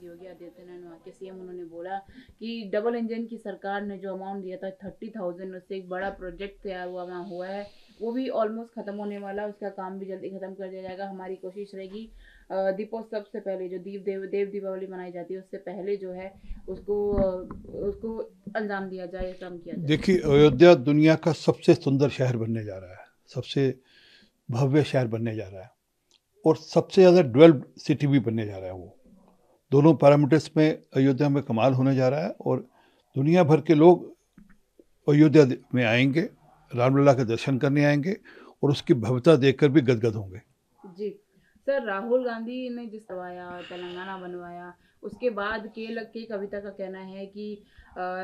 बाद योगी आदित्यनाथ वहाँ के सीएम उन्होंने बोला कि डबल इंजन की सरकार ने जो अमाउंट दिया था थर्टी थाउजेंड उससे एक बड़ा प्रोजेक्ट तैयार हुआ वहाँ हुआ है वो भी ऑलमोस्ट ख़त्म होने वाला उसका काम भी जल्दी ख़त्म कर दिया जाएगा हमारी कोशिश रहेगी दीपोत्सव से पहले जो दीप देव देव दीपावली मनाई जाती है उससे पहले जो है उसको उसको अंजाम दिया जाए काम किया जाए देखिए अयोध्या दुनिया का सबसे सुंदर शहर बनने जा रहा है सबसे भव्य शहर बनने जा रहा है और सबसे ज़्यादा डेवलप्ड सिटी भी बनने जा रहा है वो दोनों पैरामीटर्स में अयोध्या में कमाल होने जा रहा है और दुनिया भर के लोग अयोध्या में आएंगे रामलला के दर्शन करने आएंगे और उसकी भव्यता देखकर भी गदगद होंगे जी सर राहुल गांधी ने जिस करवाया तेलंगाना बनवाया उसके बाद के लग के कविता का कहना है कि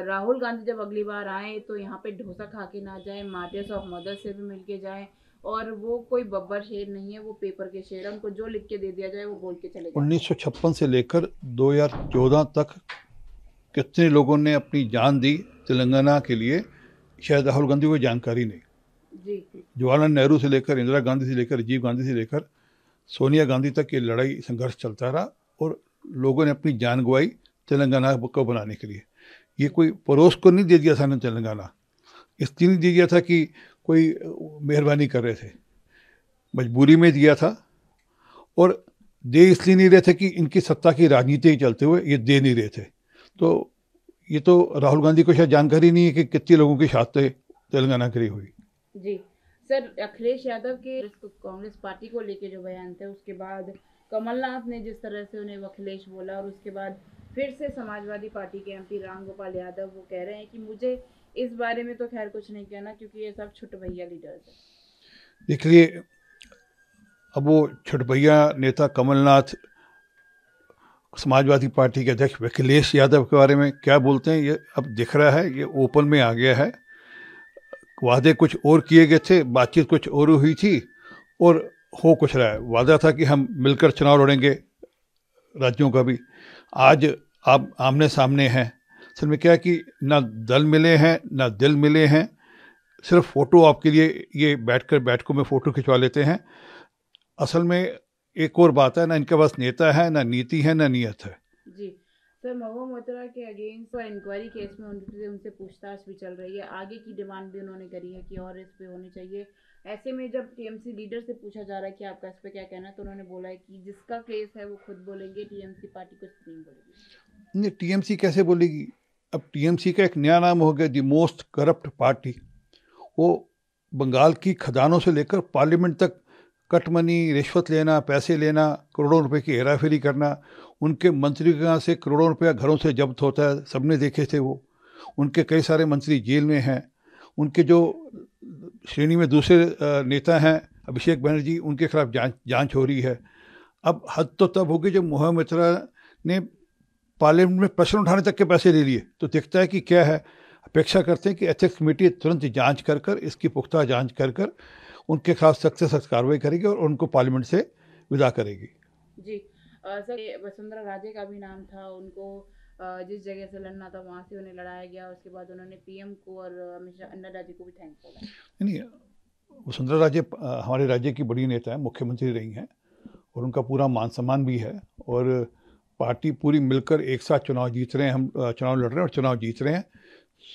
राहुल गांधी जब अगली बार आए तो यहाँ पे ढोसा खा के ना जाए मार्टियर्स ऑफ मदर से भी मिल के जाए और वो कोई बब्बर शेर नहीं है वो पेपर के शेर उनको जो लिख के दे दिया जाए वो बोल के चले उन्नीस से लेकर 2014 तक कितने लोगों ने अपनी जान दी तेलंगाना के लिए शायद राहुल गांधी को जानकारी नहीं जवाहरलाल नेहरू से लेकर इंदिरा गांधी से लेकर राजीव गांधी से लेकर सोनिया गांधी तक ये लड़ाई संघर्ष चलता रहा और लोगों ने अपनी जान गवाई तेलंगाना को बनाने के लिए ये कोई पड़ोस को नहीं दे दिया था ना तेलंगाना इसलिए नहीं दे दिया था कि कोई मेहरबानी कर रहे थे मजबूरी में दिया था और दे इसलिए नहीं रहे थे कि इनकी सत्ता की राजनीति ही चलते हुए ये दे नहीं रहे थे तो ये तो राहुल गांधी को शायद जानकारी नहीं है कि कितने लोगों की शहादतें तेलंगाना के लिए हुई जी सर अखिलेश यादव के कांग्रेस पार्टी को लेके जो बयान थे उसके बाद कमलनाथ ने जिस तरह से उन्हें अखिलेश बोला और उसके बाद फिर से समाजवादी पार्टी के एमपी राम गोपाल यादव वो कह रहे हैं कि मुझे इस बारे में तो खैर कुछ नहीं कहना क्योंकि ये सब छुट भैया लीडर्स है देखिए अब वो छुट भैया नेता कमलनाथ समाजवादी पार्टी के अध्यक्ष अखिलेश यादव के बारे में क्या बोलते हैं ये अब दिख रहा है ये ओपन में आ गया है वादे कुछ और किए गए थे बातचीत कुछ और हुई थी और हो कुछ रहा है वादा था कि हम मिलकर चुनाव लड़ेंगे राज्यों का भी आज आप आमने सामने हैं असल में क्या कि ना दल मिले हैं ना दिल मिले हैं सिर्फ फ़ोटो आपके लिए ये बैठ कर बैठकों में फ़ोटो खिंचवा लेते हैं असल में एक और बात है ना इनके पास नेता है ना नीति है ना नीयत है जी सर महबूब मोहतरा के अगेंस्ट और इंक्वायरी केस में उनसे उनसे पूछताछ भी चल रही है आगे की डिमांड भी उन्होंने करी है कि और इस पर होनी चाहिए ऐसे में जब टीएमसी लीडर से पूछा जा रहा है कि आपका इस पर क्या कहना है तो उन्होंने बोला है कि जिसका केस है वो खुद बोलेंगे टीएमसी पार्टी कुछ नहीं बोलेगी टीएमसी कैसे बोलेगी अब टीएमसी का एक नया नाम हो गया दी मोस्ट करप्ट पार्टी वो बंगाल की खदानों से लेकर पार्लियामेंट तक कट मनी रिश्वत लेना पैसे लेना करोड़ों रुपए की हेराफेरी करना उनके मंत्री के यहाँ से करोड़ों रुपया घरों से जब्त होता है सबने देखे थे वो उनके कई सारे मंत्री जेल में हैं उनके जो श्रेणी में दूसरे नेता हैं अभिषेक बनर्जी उनके खिलाफ जांच जांच हो रही है अब हद तो तब होगी जब मोहम्मद ने पार्लियामेंट में प्रश्न उठाने तक के पैसे ले लिए तो देखता है कि क्या है अपेक्षा करते हैं कि एथिक्स कमेटी तुरंत जांच कर कर इसकी पुख्ता जांच कर कर उनके खिलाफ सख्त से सख्त कार्रवाई करेगी और उनको पार्लियामेंट से विदा करेगी जी सर वसुंधरा राजे का भी नाम था उनको जिस जगह से लड़ना था वहाँ से उन्हें लड़ाया गया उसके बाद उन्होंने पीएम को और अन्ना राजे को भी थैंक नहीं वसुंधरा राजे हमारे राज्य की बड़ी नेता है मुख्यमंत्री रही हैं और उनका पूरा मान सम्मान भी है और पार्टी पूरी मिलकर एक साथ चुनाव जीत रहे हैं हम चुनाव लड़ रहे हैं और चुनाव जीत रहे हैं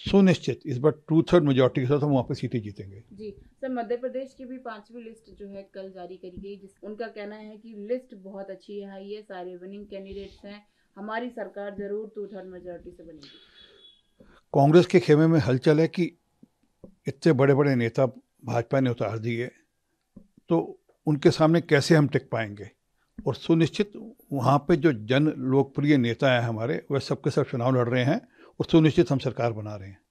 सुनिश्चित इस बार टू थर्ड मेजोरिटी के साथ हम वहाँ पर सीटें जीतेंगे जी सर मध्य प्रदेश की भी पांचवी लिस्ट जो है कल जारी करी गई जिस उनका कहना है कि लिस्ट बहुत अच्छी है ये सारे विनिंग कैंडिडेट्स हैं हमारी सरकार जरूर टू थर्ड मेजोरिटी से बनेगी कांग्रेस के खेमे में हलचल है कि इतने बड़े बड़े नेता भाजपा ने उतार दिए तो उनके सामने कैसे हम टिक पाएंगे और सुनिश्चित वहाँ पे जो जन लोकप्रिय नेता हैं हमारे वह सबके सब चुनाव लड़ रहे हैं और सुनिश्चित हम सरकार बना रहे हैं